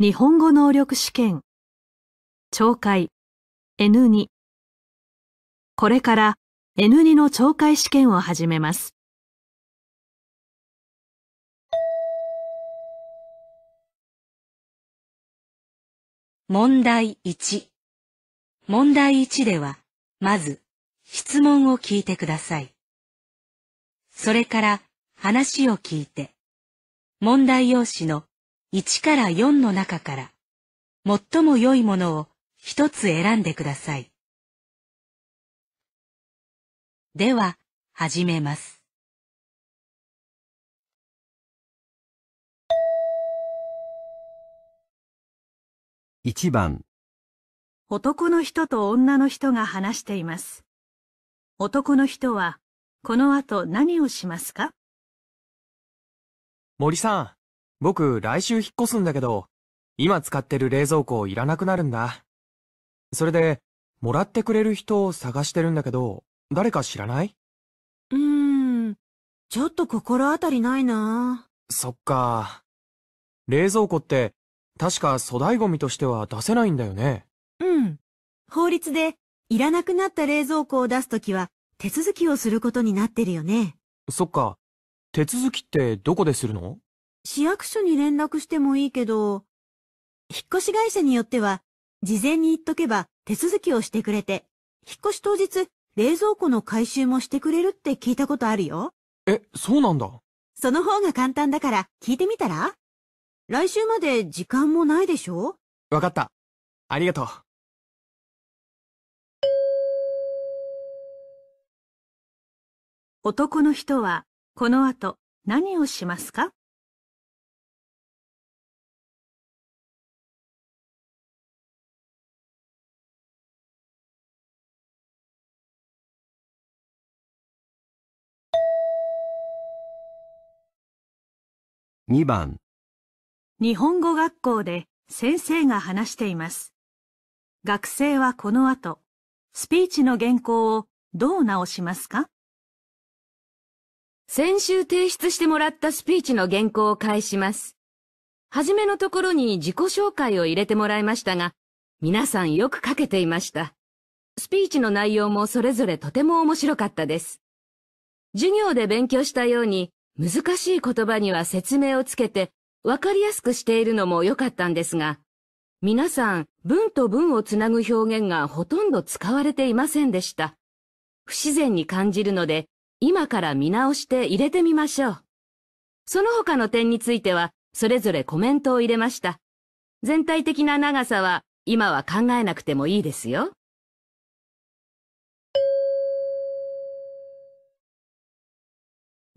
日本語能力試験。懲戒 N2。これから N2 の懲戒試験を始めます。問題1。問題1では、まず、質問を聞いてください。それから、話を聞いて、問題用紙の1から4の中から、最も良いものを一つ選んでください。では、始めます。1番男の人と女の人が話しています。男の人は、この後何をしますか森さん、僕、来週引っ越すんだけど、今使ってる冷蔵庫いらなくなるんだ。それで、もらってくれる人を探してるんだけど、誰か知らないうーん、ちょっと心当たりないなそっか。冷蔵庫って、確か粗大ゴミとしては出せないんだよね。うん。法律で、いらなくなった冷蔵庫を出すときは、手続きをすることになってるよね。そっか。手続きってどこでするの市役所に連絡してもいいけど、引っ越し会社によっては、事前に言っとけば手続きをしてくれて、引っ越し当日、冷蔵庫の回収もしてくれるって聞いたことあるよ。え、そうなんだ。その方が簡単だから聞いてみたら来週まで時間もないでしょわかった。ありがとう。男の人はこの後何をしますか2番日本語学校で先生が話しています。学生はこの後、スピーチの原稿をどう直しますか先週提出してもらったスピーチの原稿を返します。はじめのところに自己紹介を入れてもらいましたが、皆さんよく書けていました。スピーチの内容もそれぞれとても面白かったです。授業で勉強したように、難しい言葉には説明をつけて、わかりやすくしているのも良かったんですが、皆さん、文と文をつなぐ表現がほとんど使われていませんでした。不自然に感じるので、今から見直して入れてみましょう。その他の点については、それぞれコメントを入れました。全体的な長さは、今は考えなくてもいいですよ。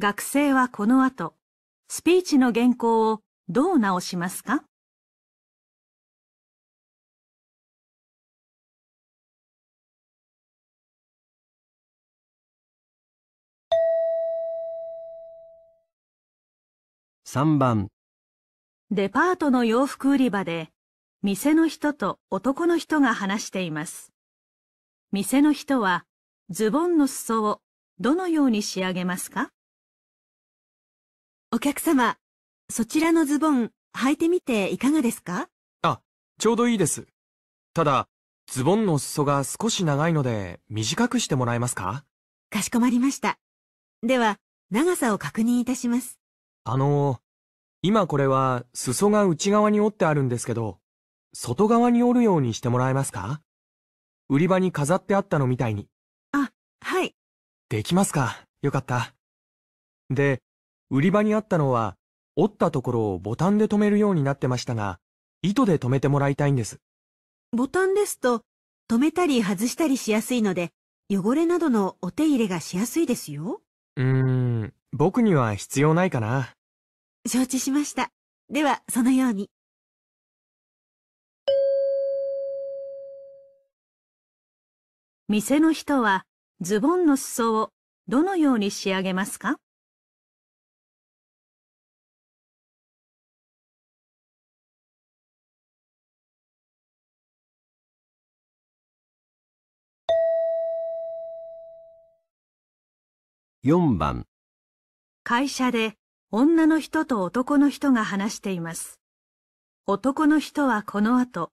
学生はこの後、スピーチの原稿をどう直しますか3番デパートの洋服売り場で店の人と男の人が話しています店の人はズボンの裾をどのように仕上げますかお客様、そちらのズボン、履いてみていかがですかあ、ちょうどいいです。ただ、ズボンの裾が少し長いので、短くしてもらえますかかしこまりました。では、長さを確認いたします。あの、今これは、裾が内側に折ってあるんですけど、外側に折るようにしてもらえますか売り場に飾ってあったのみたいに。あ、はい。できますか。よかった。で、売り場にあったのは、折ったところをボタンで留めるようになってましたが、糸で留めてもらいたいんです。ボタンですと、留めたり外したりしやすいので、汚れなどのお手入れがしやすいですよ。うーん、僕には必要ないかな。承知しました。では、そのように。店の人はズボンの裾をどのように仕上げますか4番会社で女の人と男の人が話しています。男の人はこの後、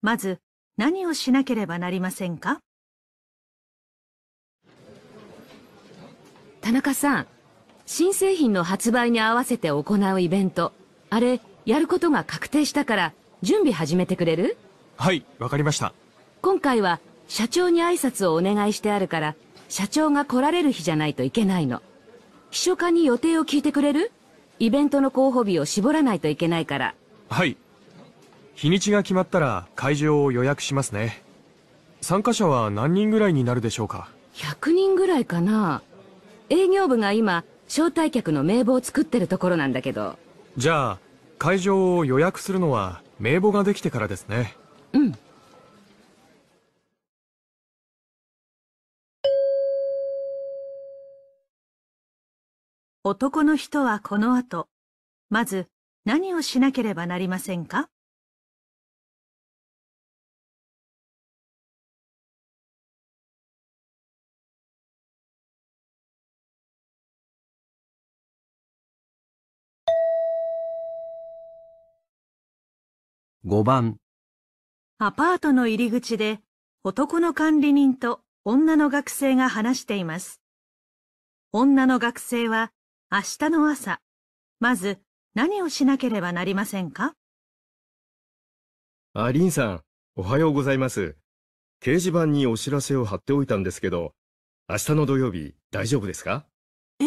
まず何をしなければなりませんか田中さん、新製品の発売に合わせて行うイベント、あれ、やることが確定したから準備始めてくれるはい、わかりました。今回は社長に挨拶をお願いしてあるから、社長が来られる日じゃないといけないの。秘書課に予定を聞いてくれるイベントの候補日を絞らないといけないから。はい。日にちが決まったら会場を予約しますね。参加者は何人ぐらいになるでしょうか ?100 人ぐらいかな。営業部が今、招待客の名簿を作ってるところなんだけど。じゃあ、会場を予約するのは名簿ができてからですね。うん。男の人はこの後、まず何をしなければなりませんか5番アパートの入り口で男の管理人と女の学生が話しています。女の学生は明日の朝、まず何をしなければなりませんかあ、リンさん、おはようございます。掲示板にお知らせを貼っておいたんですけど、明日の土曜日大丈夫ですかえ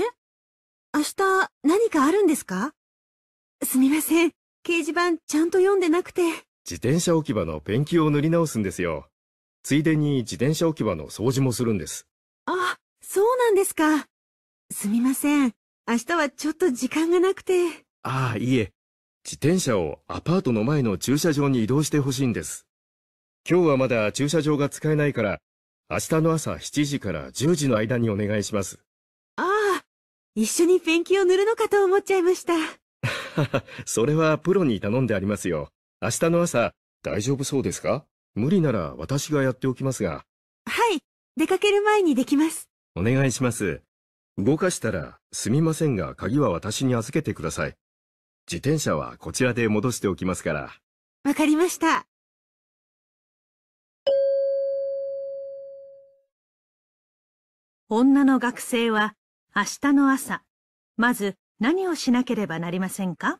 明日何かあるんですかすみません。掲示板ちゃんと読んでなくて。自転車置き場のペンキを塗り直すんですよ。ついでに自転車置き場の掃除もするんです。あ、そうなんですか。すみません。明日はちょっと時間がなくて。ああ、いいえ。自転車をアパートの前の駐車場に移動してほしいんです。今日はまだ駐車場が使えないから、明日の朝7時から10時の間にお願いします。ああ、一緒にペンキを塗るのかと思っちゃいました。それはプロに頼んでありますよ。明日の朝、大丈夫そうですか無理なら私がやっておきますが。はい、出かける前にできます。お願いします。動かしたら、すみませんが、鍵は私に預けてください。自転車はこちらで戻しておきますから。わかりました。女の学生は、明日の朝、まず何をしなければなりませんか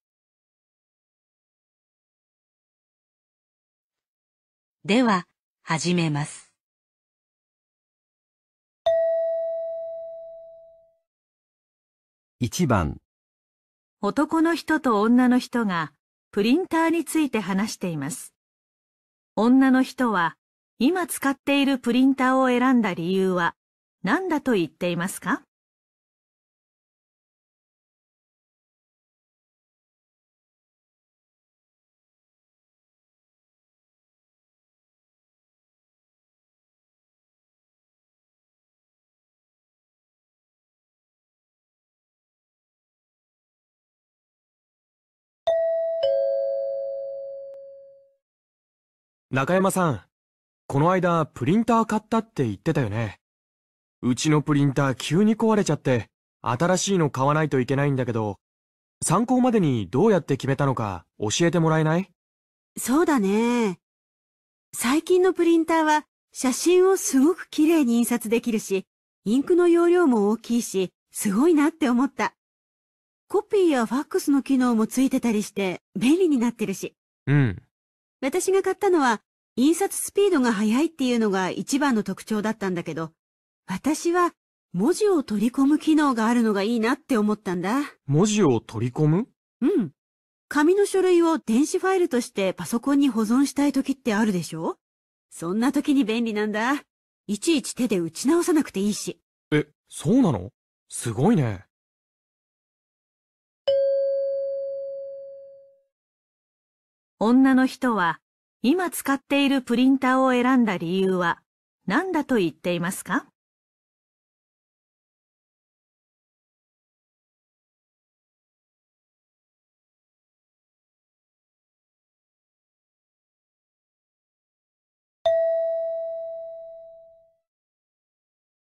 では、始めます。1番男の人と女の人がプリンターについて話しています。女の人は今使っているプリンターを選んだ理由は何だと言っていますか中山さん、この間プリンター買ったって言ってたよね。うちのプリンター急に壊れちゃって、新しいの買わないといけないんだけど、参考までにどうやって決めたのか教えてもらえないそうだね。最近のプリンターは写真をすごく綺麗に印刷できるし、インクの容量も大きいし、すごいなって思った。コピーやファックスの機能もついてたりして便利になってるし。うん。私が買ったのは、印刷スピードが速いっていうのが一番の特徴だったんだけど、私は文字を取り込む機能があるのがいいなって思ったんだ。文字を取り込むうん。紙の書類を電子ファイルとしてパソコンに保存したい時ってあるでしょそんな時に便利なんだ。いちいち手で打ち直さなくていいし。え、そうなのすごいね。女の人は、今使っているプリンターを選んだ理由は何だと言っていますか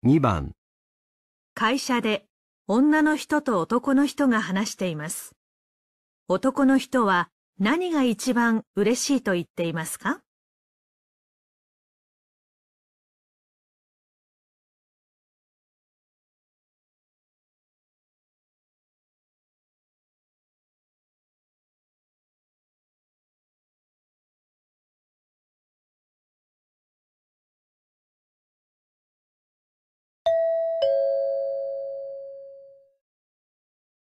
2番会社で女の人と男の人が話しています。男の人は何が一番嬉しいと言っていますか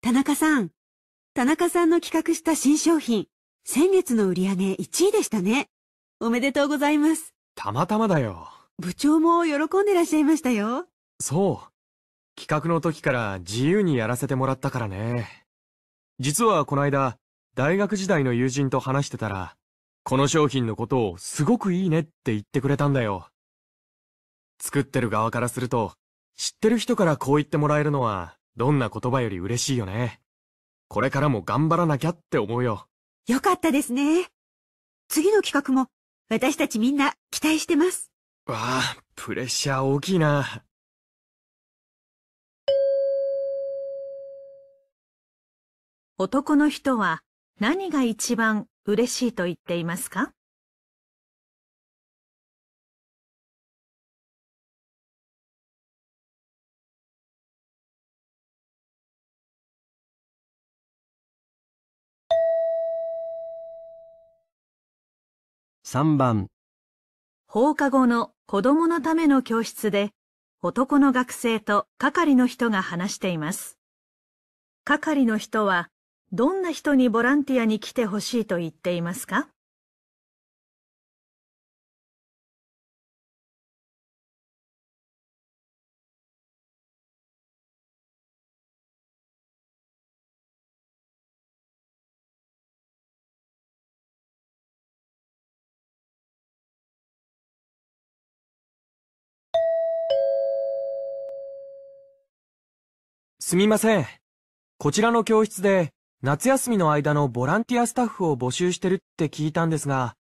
田中さん、田中さんの企画した新商品、先月の売り上げ1位でしたね。おめでとうございます。たまたまだよ。部長も喜んでらっしゃいましたよ。そう。企画の時から自由にやらせてもらったからね。実はこの間、大学時代の友人と話してたら、この商品のことをすごくいいねって言ってくれたんだよ。作ってる側からすると、知ってる人からこう言ってもらえるのは、どんな言葉より嬉しいよね。これからも頑張らなきゃって思うよ。よかったですね。次の企画も私たちみんな期待してます。わあ、プレッシャー大きいな。男の人は何が一番嬉しいと言っていますか3番放課後の子供のための教室で男の学生と係の人が話しています。係の人はどんな人にボランティアに来てほしいと言っていますかすみません。こちらの教室で夏休みの間のボランティアスタッフを募集してるって聞いたんですが、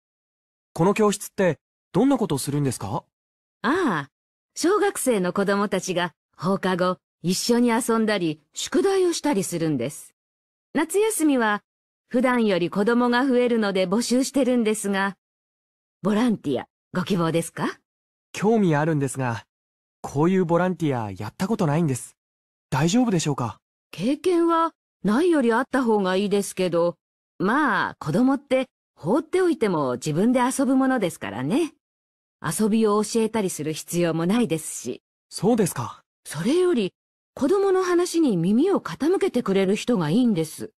この教室ってどんなことするんですかああ、小学生の子供たちが放課後一緒に遊んだり宿題をしたりするんです。夏休みは普段より子供が増えるので募集してるんですが、ボランティアご希望ですか興味あるんですが、こういうボランティアやったことないんです。大丈夫でしょうか経験はないよりあった方がいいですけど、まあ子供って放っておいても自分で遊ぶものですからね。遊びを教えたりする必要もないですし。そうですか。それより子供の話に耳を傾けてくれる人がいいんです。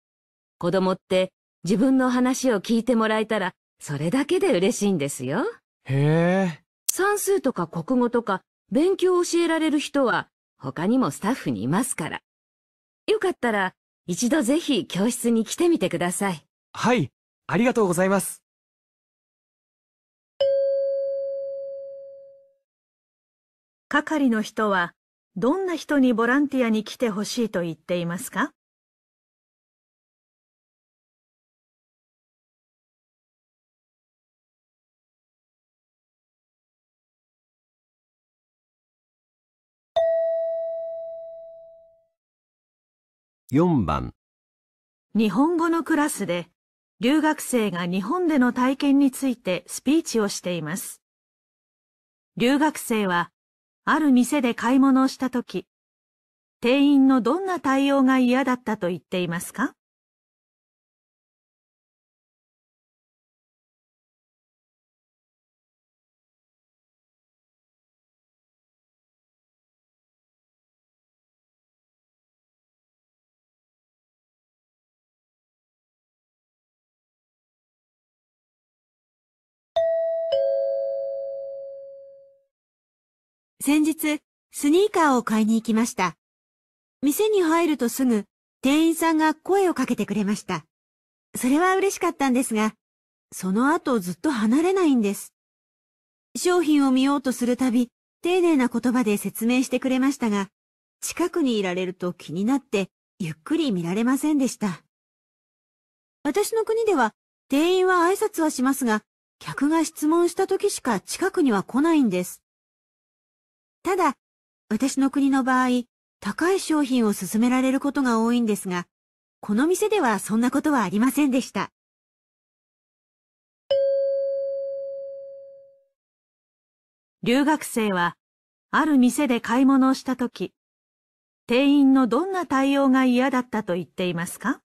子供って自分の話を聞いてもらえたらそれだけで嬉しいんですよ。へえ。算数とか国語とか勉強を教えられる人は他にもスタッフにいますから。よかったら、一度ぜひ教室に来てみてください。はい、ありがとうございます。係の人は、どんな人にボランティアに来てほしいと言っていますか4番日本語のクラスで留学生が日本での体験についてスピーチをしています。留学生はある店で買い物をした時、店員のどんな対応が嫌だったと言っていますか先日、スニーカーを買いに行きました。店に入るとすぐ、店員さんが声をかけてくれました。それは嬉しかったんですが、その後ずっと離れないんです。商品を見ようとするたび、丁寧な言葉で説明してくれましたが、近くにいられると気になって、ゆっくり見られませんでした。私の国では、店員は挨拶はしますが、客が質問した時しか近くには来ないんです。ただ、私の国の場合、高い商品を勧められることが多いんですが、この店ではそんなことはありませんでした。留学生は、ある店で買い物をしたとき、店員のどんな対応が嫌だったと言っていますか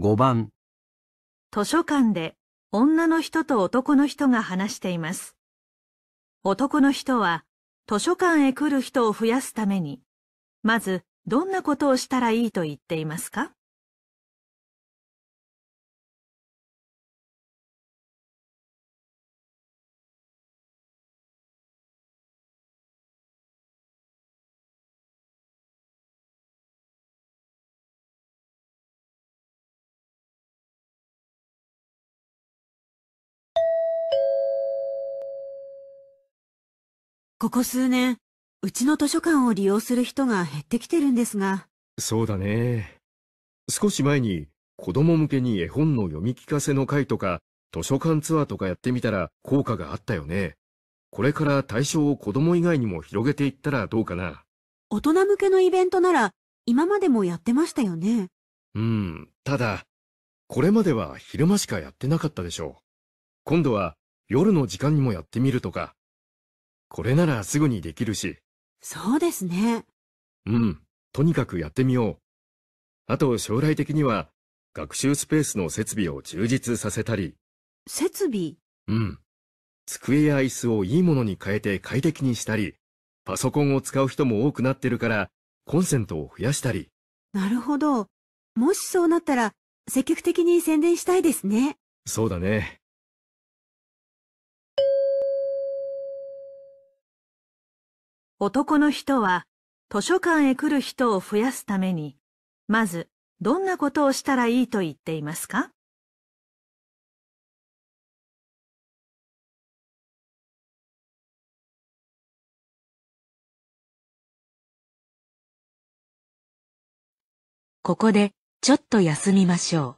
5番図書館で女の人と男の人が話しています。男の人は図書館へ来る人を増やすために、まずどんなことをしたらいいと言っていますかここ数年、うちの図書館を利用する人が減ってきてるんですが。そうだね。少し前に子供向けに絵本の読み聞かせの会とか、図書館ツアーとかやってみたら効果があったよね。これから対象を子供以外にも広げていったらどうかな。大人向けのイベントなら今までもやってましたよね。うん、ただ、これまでは昼間しかやってなかったでしょう。今度は夜の時間にもやってみるとか。これならすぐにできるし。そうですね。うん、とにかくやってみよう。あと将来的には、学習スペースの設備を充実させたり。設備うん。机や椅子をいいものに変えて快適にしたり、パソコンを使う人も多くなってるから、コンセントを増やしたり。なるほど。もしそうなったら、積極的に宣伝したいですね。そうだね。男の人は図書館へ来る人を増やすために、まずどんなことをしたらいいと言っていますかここでちょっと休みましょう。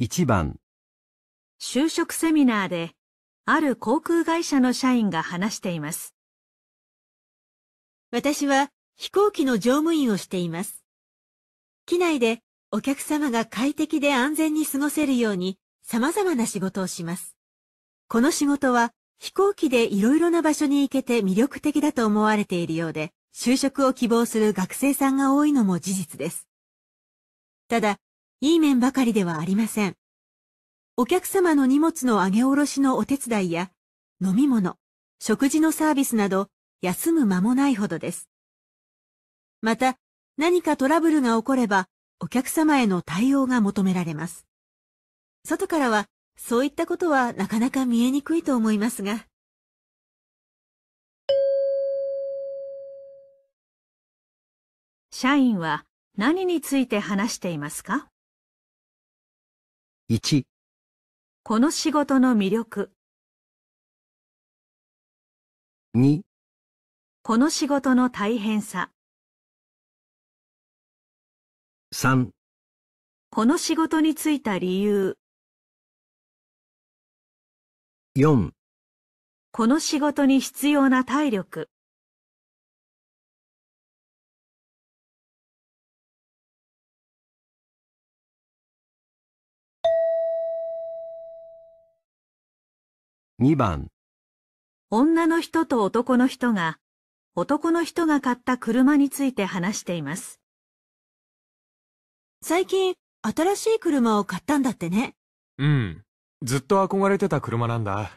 1番就職セミナーである航空会社の社員が話しています。私は飛行機の乗務員をしています。機内でお客様が快適で安全に過ごせるように様々な仕事をします。この仕事は飛行機でいろいろな場所に行けて魅力的だと思われているようで、就職を希望する学生さんが多いのも事実です。ただ、いい面ばかりではありません。お客様の荷物の上げ下ろしのお手伝いや、飲み物、食事のサービスなど、休む間もないほどです。また、何かトラブルが起これば、お客様への対応が求められます。外からは、そういったことはなかなか見えにくいと思いますが。社員は何について話していますか1この仕事の魅力2この仕事の大変さ3この仕事に就いた理由4この仕事に必要な体力2番女の人と男の人が男の人が買った車について話しています。最近新しい車を買ったんだってね。うん。ずっと憧れてた車なんだ。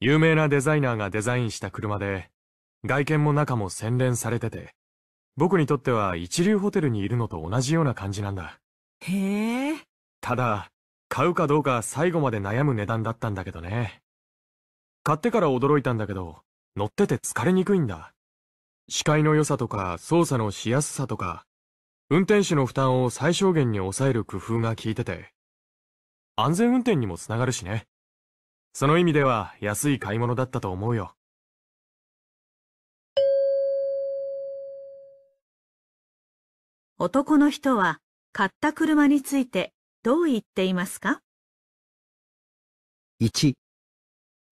有名なデザイナーがデザインした車で、外見も中も洗練されてて、僕にとっては一流ホテルにいるのと同じような感じなんだ。へえ。ただ、買うかどうか最後まで悩む値段だったんだけどね。買ってから驚いたんだけど、乗ってて疲れにくいんだ。視界の良さとか操作のしやすさとか、運転手の負担を最小限に抑える工夫が効いてて、安全運転にもつながるしね。その意味では安い買い物だったと思うよ。男の人は買った車についてどう言っていますか 1,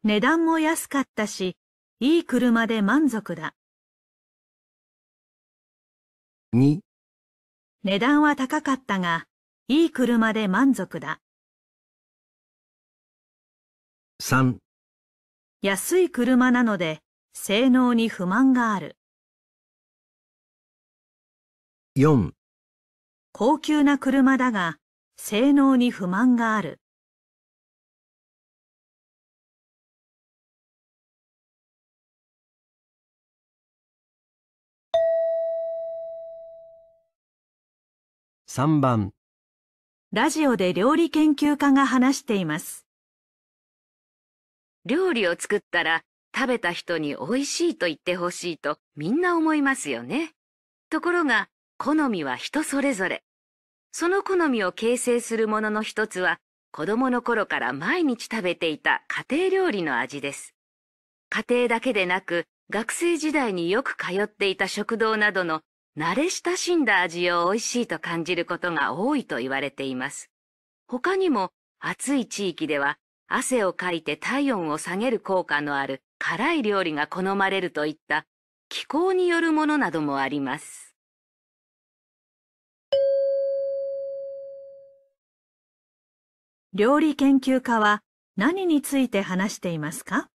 値段も安かったし、いい車で満足だ。2値段は高かったが、いい車で満足だ。3安い車なので、性能に不満がある。4高級な車だが、性能に不満がある。3番ラジオで料理研究家が話しています。料理を作ったら食べた人に美味しいと言ってほしいとみんな思いますよね。ところが好みは人それぞれ。その好みを形成するものの一つは子供の頃から毎日食べていた家庭料理の味です。家庭だけでなく学生時代によく通っていた食堂などの慣れ親しんだ味を美味しいと感じることが多いと言われています。他にも暑い地域では汗をかいて体温を下げる効果のある辛い料理が好まれるといった気候によるものなどもあります。料理研究家は何について話していますか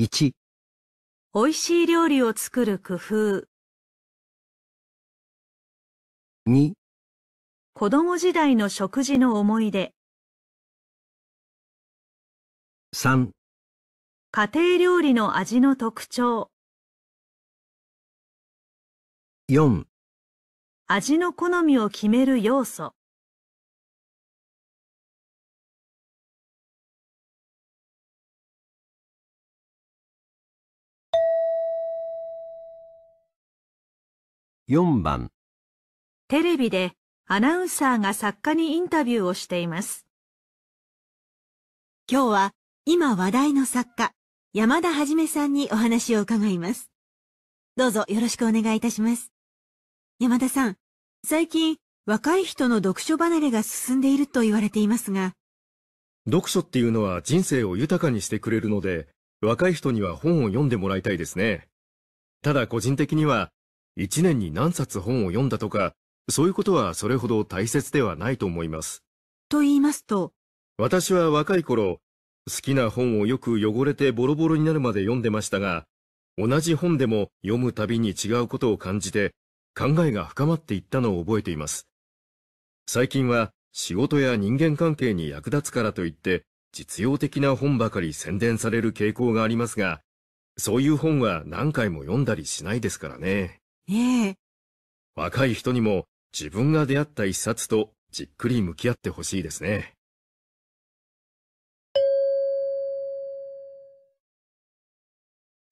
?1 美味しい料理を作る工夫2子供時代の食事の思い出3家庭料理の味の特徴4味の好みを決める要素4番テレビでアナウンサーが作家にインタビューをしています。今日は今話題の作家、山田はじめさんにお話を伺います。どうぞよろしくお願いいたします。山田さん、最近若い人の読書離れが進んでいると言われていますが、読書っていうのは人生を豊かにしてくれるので、若い人には本を読んでもらいたいですね。ただ個人的には、一年に何冊本を読んだとか、そういうことはそれほど大切ではないと思います。と言いますと私は若い頃、好きな本をよく汚れてボロボロになるまで読んでましたが、同じ本でも読むたびに違うことを感じて、考えが深まっていったのを覚えています。最近は仕事や人間関係に役立つからといって、実用的な本ばかり宣伝される傾向がありますが、そういう本は何回も読んだりしないですからね。ええ。若い人にも自分が出会った一冊とじっくり向き合ってほしいですね。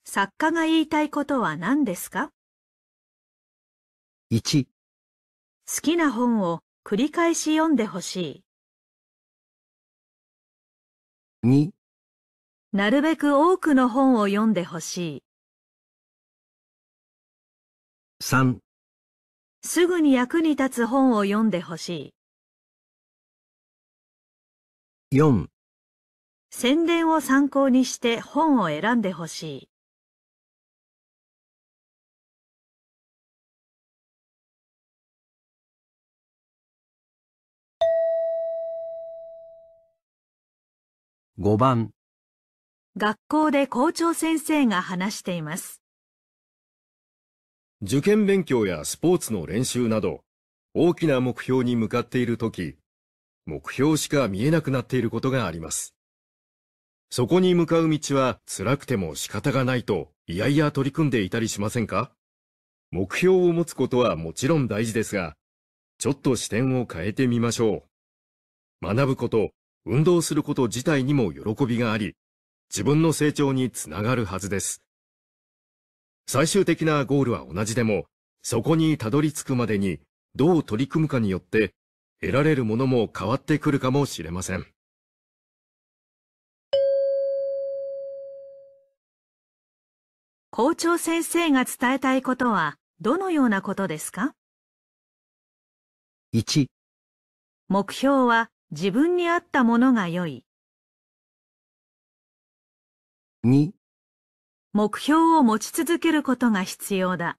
作家が言いたいことは何ですか ?1 好きな本を繰り返し読んでほしい。2なるべく多くの本を読んでほしい。3すぐに役に立つ本を読んでほしい。4宣伝を参考にして本を選んでほしい。5番学校で校長先生が話しています。受験勉強やスポーツの練習など、大きな目標に向かっているとき、目標しか見えなくなっていることがあります。そこに向かう道は辛くても仕方がないと、いやいや取り組んでいたりしませんか目標を持つことはもちろん大事ですが、ちょっと視点を変えてみましょう。学ぶこと、運動すること自体にも喜びがあり、自分の成長につながるはずです。最終的なゴールは同じでも、そこにたどり着くまでにどう取り組むかによって、得られるものも変わってくるかもしれません。校長先生が伝えたいことは、どのようなことですか ?1、目標は自分に合ったものが良い。2、目標を持ち続けることが必要だ。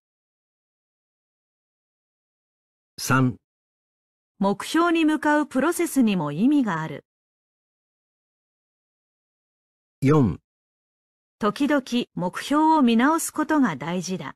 3目標に向かうプロセスにも意味がある。4時々目標を見直すことが大事だ。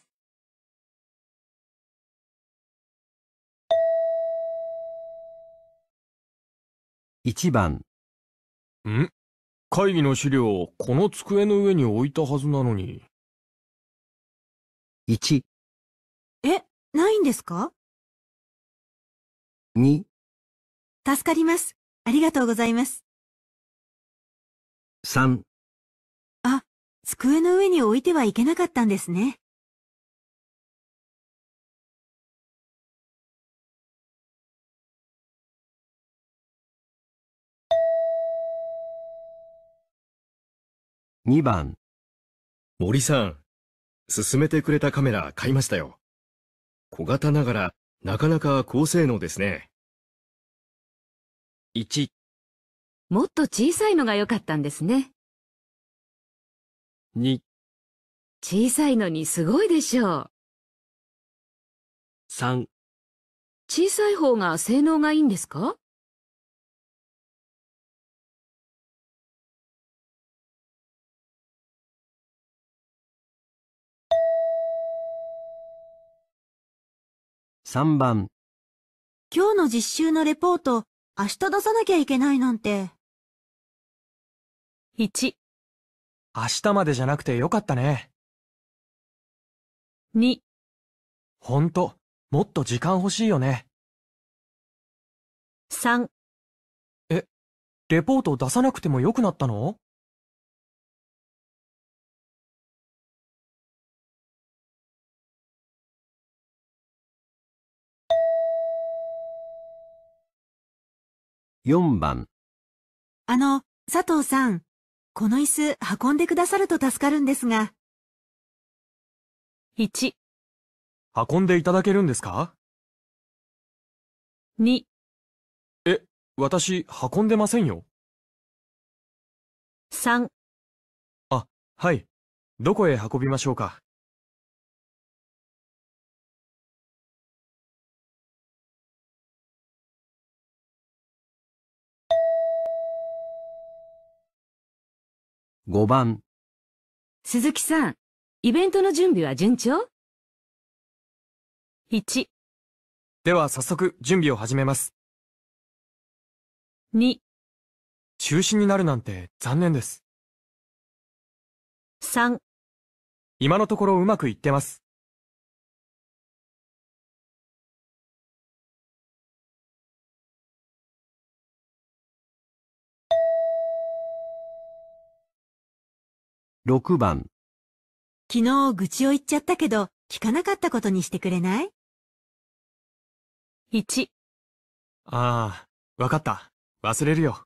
1番ん会議の資料、この机の上に置いたはずなのに。1え、ないんですか ?2 助かります。ありがとうございます。3あ、机の上に置いてはいけなかったんですね。2番森さん、勧めてくれたカメラ買いましたよ。小型ながらなかなか高性能ですね。1もっと小さいのが良かったんですね。2小さいのにすごいでしょう。3小さい方が性能がいいんですか3番今日の実習のレポート、明日出さなきゃいけないなんて。1、明日までじゃなくてよかったね。2、ほんと、もっと時間欲しいよね。3、え、レポート出さなくてもよくなったの4番あの、佐藤さん、この椅子運んでくださると助かるんですが。1、運んでいただけるんですか2、え、私、運んでませんよ。3、あ、はい。どこへ運びましょうか5番。鈴木さん、イベントの準備は順調 ?1。では早速準備を始めます。2。中止になるなんて残念です。3。今のところうまくいってます。6番昨日愚痴を言っちゃったけど聞かなかったことにしてくれない ?1 ああ、わかった。忘れるよ。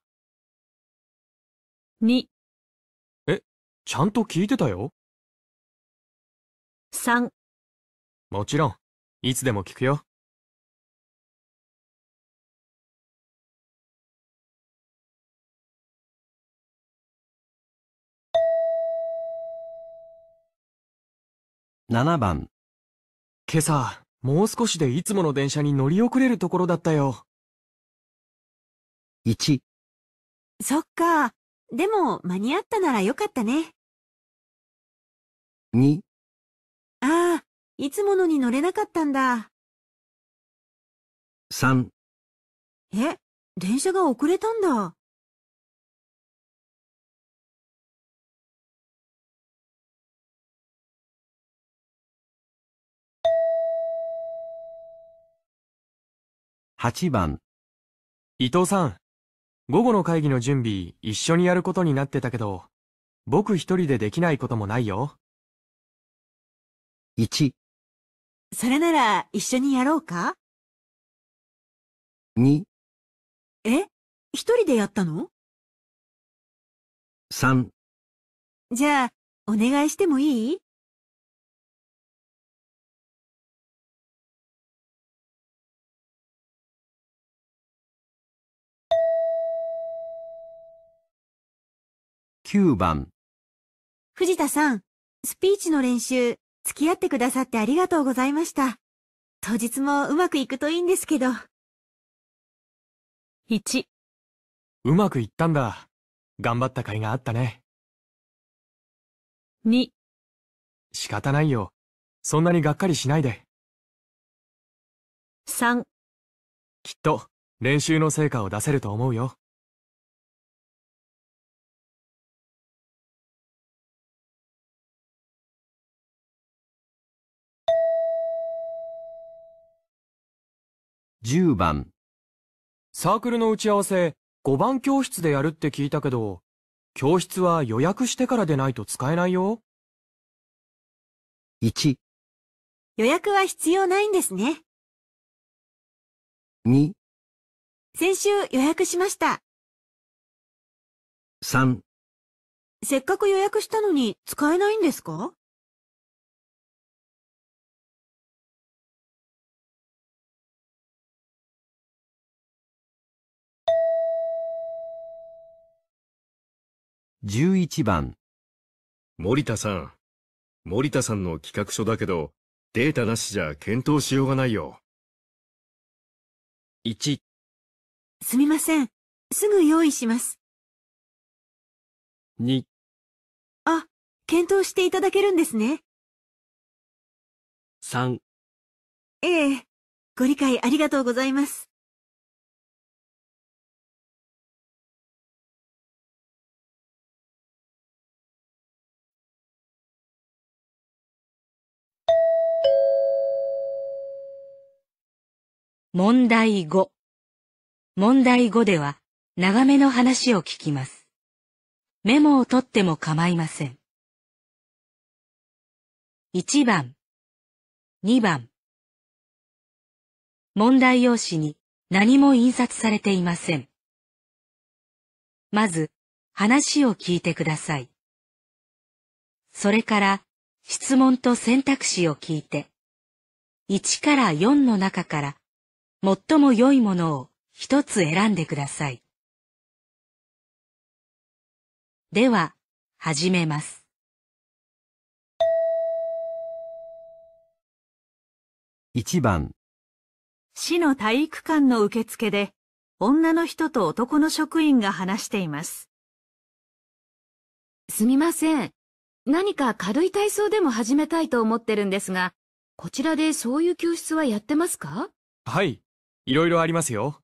2え、ちゃんと聞いてたよ。3もちろん、いつでも聞くよ。7番今朝、もう少しでいつもの電車に乗り遅れるところだったよ。1そっか。でも間に合ったならよかったね。2ああ、いつものに乗れなかったんだ。3え、電車が遅れたんだ。8番。伊藤さん。午後の会議の準備、一緒にやることになってたけど、僕一人でできないこともないよ。1。それなら一緒にやろうか ?2。え一人でやったの ?3。じゃあ、お願いしてもいい9番藤田さん、スピーチの練習、付き合ってくださってありがとうございました。当日もうまくいくといいんですけど。1うまくいったんだ。頑張った甲斐があったね。2仕方ないよ。そんなにがっかりしないで。3きっと練習の成果を出せると思うよ。10番サークルの打ち合わせ5番教室でやるって聞いたけど、教室は予約してからでないと使えないよ。1予約は必要ないんですね。2先週予約しました。3せっかく予約したのに使えないんですか11番森田さん、森田さんの企画書だけど、データなしじゃ検討しようがないよ。1すみません。すぐ用意します。2あ、検討していただけるんですね。3ええ、ご理解ありがとうございます。問題5。問題5では、長めの話を聞きます。メモを取っても構いません。1番、2番。問題用紙に何も印刷されていません。まず、話を聞いてください。それから、質問と選択肢を聞いて、1から4の中から最も良いものを一つ選んでください。では、始めます。1番市の体育館の受付で女の人と男の職員が話しています。すみません。何か軽い体操でも始めたいと思ってるんですが、こちらでそういう教室はやってますかはい。いろいろありますよ。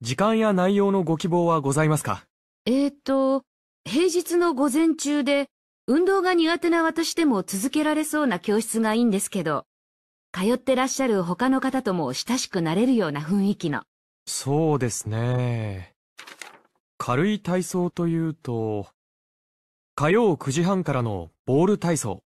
時間や内容のご希望はございますかえー、っと、平日の午前中で、運動が苦手な私でも続けられそうな教室がいいんですけど、通ってらっしゃる他の方とも親しくなれるような雰囲気の。そうですね。軽い体操というと、火曜9時半からのボール体操。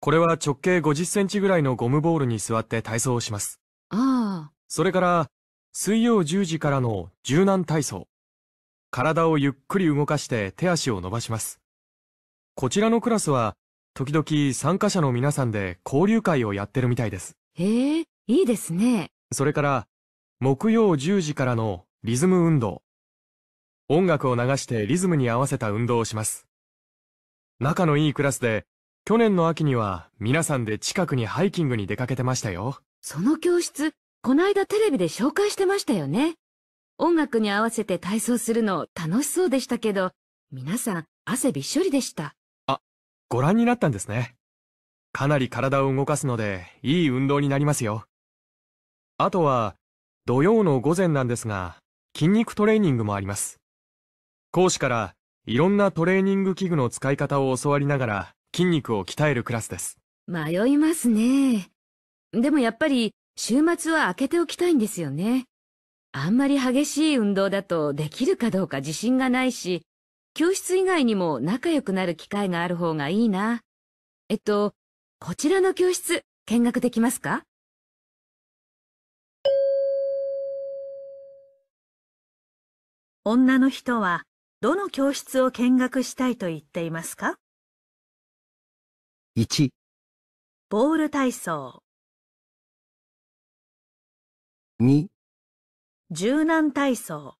これは直径50センチぐらいのゴムボールに座って体操をします。ああ。それから、水曜10時からの柔軟体操。体をゆっくり動かして手足を伸ばします。こちらのクラスは、時々参加者の皆さんで交流会をやってるみたいです。へえ、いいですね。それから、木曜10時からのリズム運動。音楽を流してリズムに合わせた運動をします。仲のいいクラスで、去年の秋には皆さんで近くにハイキングに出かけてましたよ。その教室、こないだテレビで紹介してましたよね。音楽に合わせて体操するの楽しそうでしたけど、皆さん汗びっしょりでした。あ、ご覧になったんですね。かなり体を動かすので、いい運動になりますよ。あとは、土曜の午前なんですが、筋肉トレーニングもあります。講師から、いろんなトレーニング器具の使い方を教わりながら、筋肉を鍛えるクラスです。迷いますね。でもやっぱり、週末は開けておきたいんですよね。あんまり激しい運動だとできるかどうか自信がないし、教室以外にも仲良くなる機会がある方がいいな。えっと、こちらの教室見学できますか女の人はどの教室を見学したいと言っていますか ?1 ボール体操2柔軟体操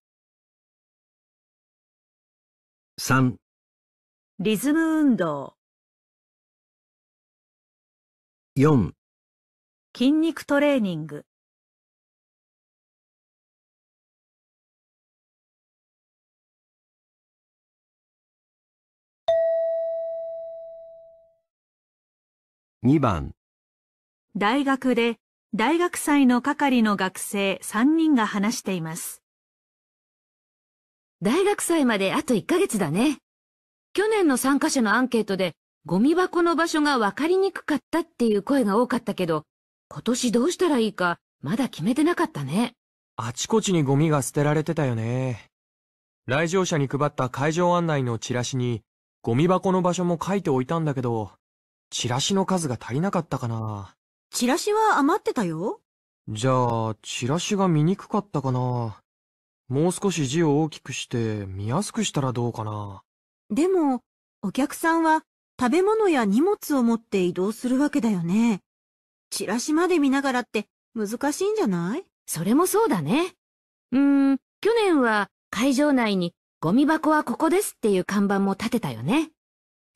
3リズム運動4筋肉トレーニング2番大学で大学祭の係の学生3人が話しています。大学祭まであと1ヶ月だね。去年の参加者のアンケートで、ゴミ箱の場所が分かりにくかったっていう声が多かったけど、今年どうしたらいいか、まだ決めてなかったね。あちこちにゴミが捨てられてたよね。来場者に配った会場案内のチラシに、ゴミ箱の場所も書いておいたんだけど、チラシの数が足りなかったかな。チラシは余ってたよ。じゃあ、チラシが見にくかったかな。もう少し字を大きくして見やすくしたらどうかな。でも、お客さんは食べ物や荷物を持って移動するわけだよね。チラシまで見ながらって難しいんじゃないそれもそうだね。うーん、去年は会場内にゴミ箱はここですっていう看板も立てたよね。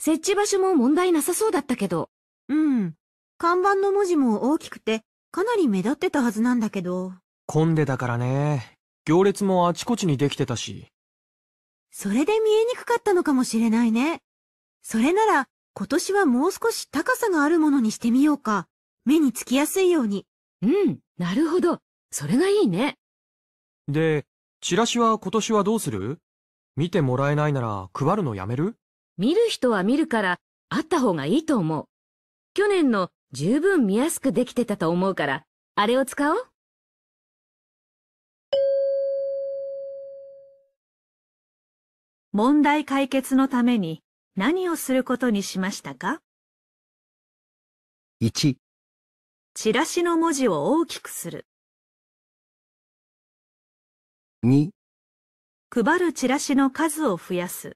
設置場所も問題なさそうだったけど。うん。看板の文字も大きくて、かなり目立ってたはずなんだけど。混んでたからね。行列もあちこちにできてたし。それで見えにくかったのかもしれないね。それなら、今年はもう少し高さがあるものにしてみようか。目につきやすいように。うん、なるほど。それがいいね。で、チラシは今年はどうする見てもらえないなら配るのやめる見る人は見るから、あった方がいいと思う。去年の十分見やすくできてたと思うから、あれを使おう。問題解決のために何をすることにしましたか ?1 チラシの文字を大きくする2配るチラシの数を増やす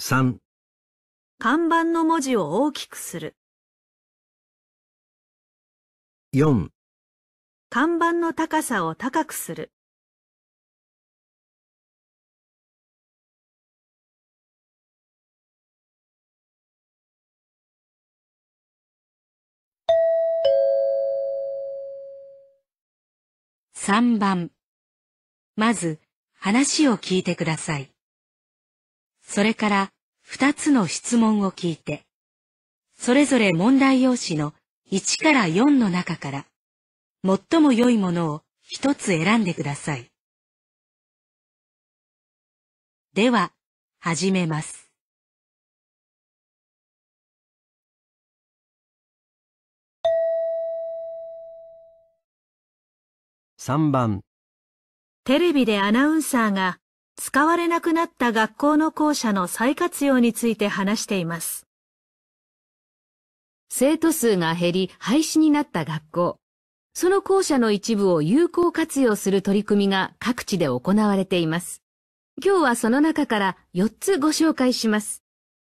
3看板の文字を大きくする。4看板の高さを高くする。3番。まず、話を聞いてください。それから、2つの質問を聞いて、それぞれ問題用紙の1から4の中から、最も良いものを1つ選んでください。では、始めます。3番テレビでアナウンサーが使われなくなった学校の校舎の再活用について話しています。生徒数が減り廃止になった学校。その校舎の一部を有効活用する取り組みが各地で行われています。今日はその中から4つご紹介します。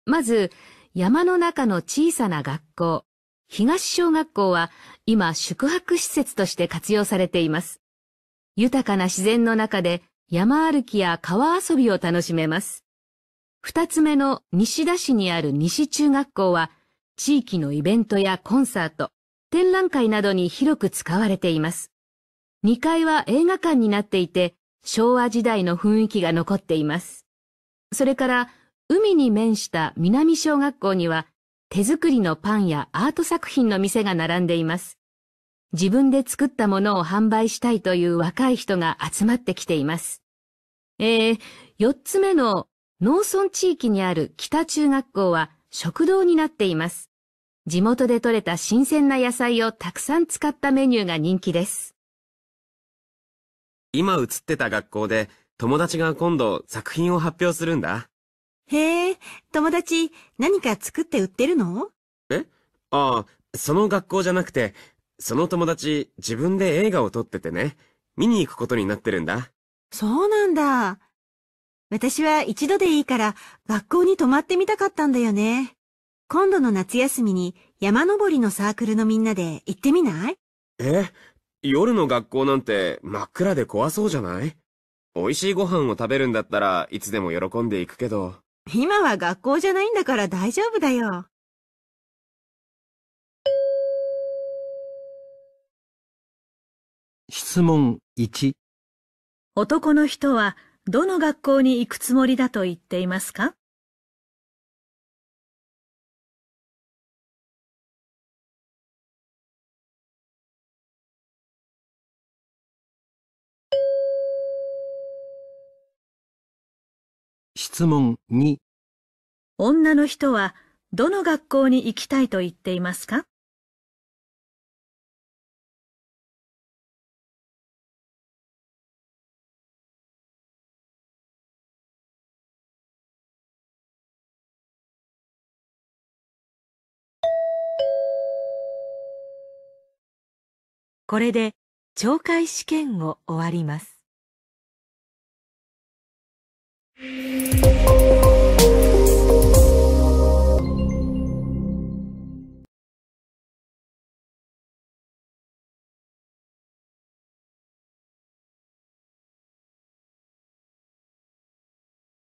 まず、山の中の小さな学校。東小学校は今宿泊施設として活用されています。豊かな自然の中で山歩きや川遊びを楽しめます。二つ目の西田市にある西中学校は、地域のイベントやコンサート、展覧会などに広く使われています。二階は映画館になっていて、昭和時代の雰囲気が残っています。それから、海に面した南小学校には、手作りのパンやアート作品の店が並んでいます。自分で作ったものを販売したいという若い人が集まってきています。えー、四つ目の農村地域にある北中学校は食堂になっています。地元で採れた新鮮な野菜をたくさん使ったメニューが人気です。今映ってた学校で友達が今度作品を発表するんだ。へえ、友達何か作って売ってるのえああ、その学校じゃなくて、その友達、自分で映画を撮っててね、見に行くことになってるんだ。そうなんだ。私は一度でいいから学校に泊まってみたかったんだよね。今度の夏休みに山登りのサークルのみんなで行ってみないえ夜の学校なんて真っ暗で怖そうじゃない美味しいご飯を食べるんだったらいつでも喜んでいくけど。今は学校じゃないんだから大丈夫だよ。質問1男の人はどの学校に行くつもりだと言っていますか質問2女の人はどの学校に行きたいと言っていますかこれで懲戒試験を終わります